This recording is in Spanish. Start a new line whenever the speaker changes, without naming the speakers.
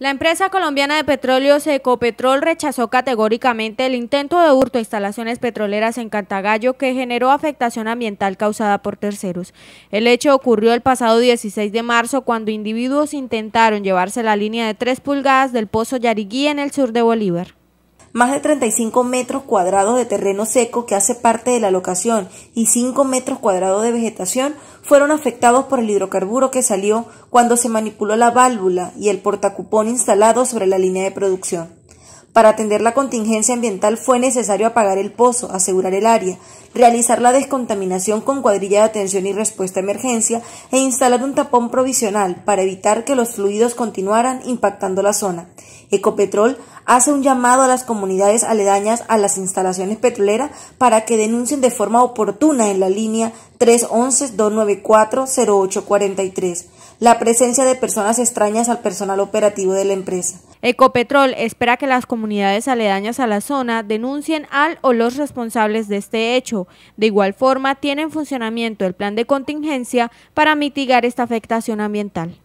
La empresa colombiana de petróleo Secopetrol rechazó categóricamente el intento de hurto a instalaciones petroleras en Cantagallo que generó afectación ambiental causada por terceros. El hecho ocurrió el pasado 16 de marzo cuando individuos intentaron llevarse la línea de tres pulgadas del pozo Yariguí en el sur de Bolívar más de 35
metros cuadrados de terreno seco que hace parte de la locación y 5 metros cuadrados de vegetación fueron afectados por el hidrocarburo que salió cuando se manipuló la válvula y el portacupón instalado sobre la línea de producción. Para atender la contingencia ambiental fue necesario apagar el pozo, asegurar el área, realizar la descontaminación con cuadrilla de atención y respuesta a emergencia e instalar un tapón provisional para evitar que los fluidos continuaran impactando la zona. Ecopetrol hace un llamado a las comunidades aledañas a las instalaciones petroleras para que denuncien de forma oportuna en la línea 311-294-0843 la presencia de personas extrañas al personal
operativo de la empresa. Ecopetrol espera que las comunidades aledañas a la zona denuncien al o los responsables de este hecho. De igual forma, tiene en funcionamiento el plan de contingencia para mitigar esta afectación ambiental.